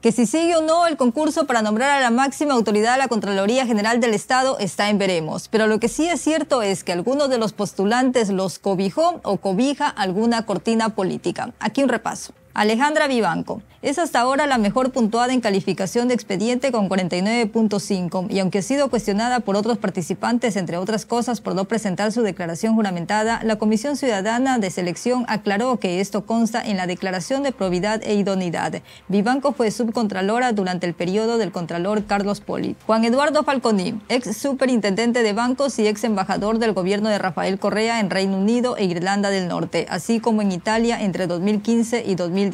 que si sigue o no el concurso para nombrar a la máxima autoridad de la Contraloría General del Estado está en veremos. Pero lo que sí es cierto es que algunos de los postulantes los cobijó o cobija alguna cortina política. Aquí un repaso. Alejandra Vivanco. Es hasta ahora la mejor puntuada en calificación de expediente con 49.5 y aunque ha sido cuestionada por otros participantes, entre otras cosas, por no presentar su declaración juramentada, la Comisión Ciudadana de Selección aclaró que esto consta en la Declaración de Probidad e Idoneidad. Vivanco fue subcontralora durante el periodo del contralor Carlos Poli. Juan Eduardo Falconi, ex superintendente de bancos y ex embajador del gobierno de Rafael Correa en Reino Unido e Irlanda del Norte, así como en Italia entre 2015 y 2016.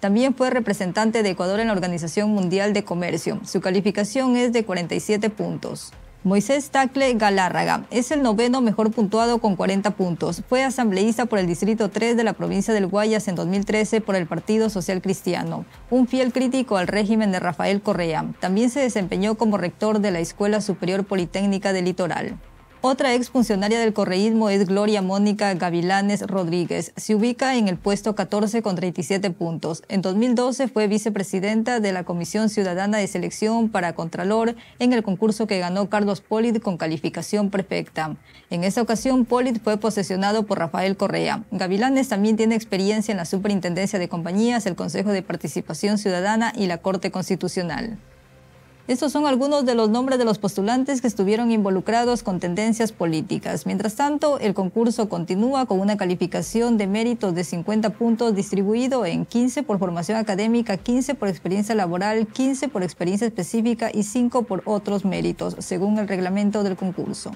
También fue representante de Ecuador en la Organización Mundial de Comercio. Su calificación es de 47 puntos. Moisés Tacle Galárraga es el noveno mejor puntuado con 40 puntos. Fue asambleísta por el Distrito 3 de la provincia del Guayas en 2013 por el Partido Social Cristiano, un fiel crítico al régimen de Rafael Correa. También se desempeñó como rector de la Escuela Superior Politécnica del Litoral. Otra exfuncionaria del correísmo es Gloria Mónica Gavilanes Rodríguez. Se ubica en el puesto 14 con 37 puntos. En 2012 fue vicepresidenta de la Comisión Ciudadana de Selección para Contralor en el concurso que ganó Carlos Polit con calificación perfecta. En esa ocasión, Polit fue posesionado por Rafael Correa. Gavilanes también tiene experiencia en la Superintendencia de Compañías, el Consejo de Participación Ciudadana y la Corte Constitucional. Estos son algunos de los nombres de los postulantes que estuvieron involucrados con tendencias políticas. Mientras tanto, el concurso continúa con una calificación de méritos de 50 puntos distribuido en 15 por formación académica, 15 por experiencia laboral, 15 por experiencia específica y 5 por otros méritos, según el reglamento del concurso.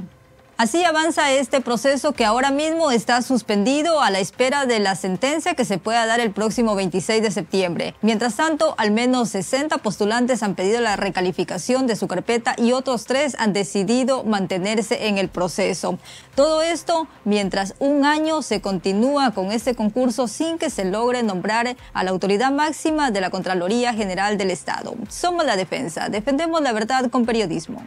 Así avanza este proceso que ahora mismo está suspendido a la espera de la sentencia que se pueda dar el próximo 26 de septiembre. Mientras tanto, al menos 60 postulantes han pedido la recalificación de su carpeta y otros tres han decidido mantenerse en el proceso. Todo esto mientras un año se continúa con este concurso sin que se logre nombrar a la autoridad máxima de la Contraloría General del Estado. Somos la defensa, defendemos la verdad con periodismo.